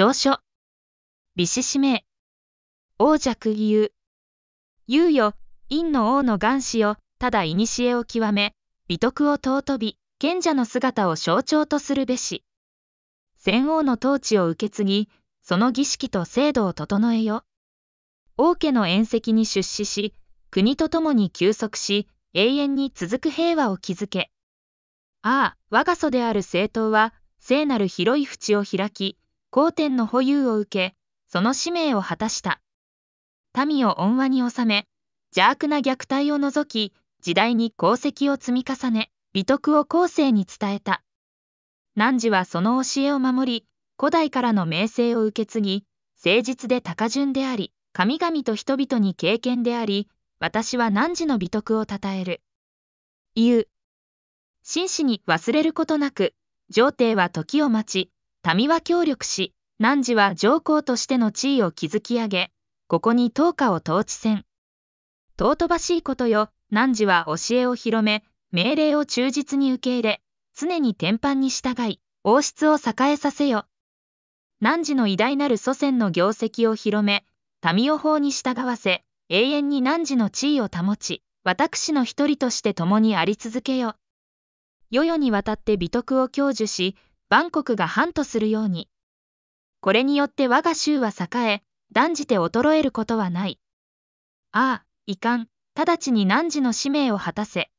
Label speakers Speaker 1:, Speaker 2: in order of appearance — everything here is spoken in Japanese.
Speaker 1: 証書。美子氏名。王弱優。猶予、陰の王の元子を、ただ古を極め、美徳を尊び、賢者の姿を象徴とするべし。戦王の統治を受け継ぎ、その儀式と制度を整えよ。王家の宴席に出資し、国と共に休息し、永遠に続く平和を築け。ああ、我が祖である政党は、聖なる広い淵を開き、皇天の保有を受け、その使命を果たした。民を恩和に収め、邪悪な虐待を除き、時代に功績を積み重ね、美徳を後世に伝えた。汝はその教えを守り、古代からの名声を受け継ぎ、誠実で高順であり、神々と人々に経験であり、私は汝の美徳を称える。言う。真摯に忘れることなく、上帝は時を待ち、民は協力し、汝は上皇としての地位を築き上げ、ここに東下を統治せん。尊ばしいことよ、汝は教えを広め、命令を忠実に受け入れ、常に天板に従い、王室を栄えさせよ。汝の偉大なる祖先の業績を広め、民を法に従わせ、永遠に汝の地位を保ち、私の一人として共にあり続けよ。世々にわたって美徳を享受し、バンコクが反とするように。これによって我が州は栄え、断じて衰えることはない。ああ、遺憾、直ちに汝の使命を果たせ。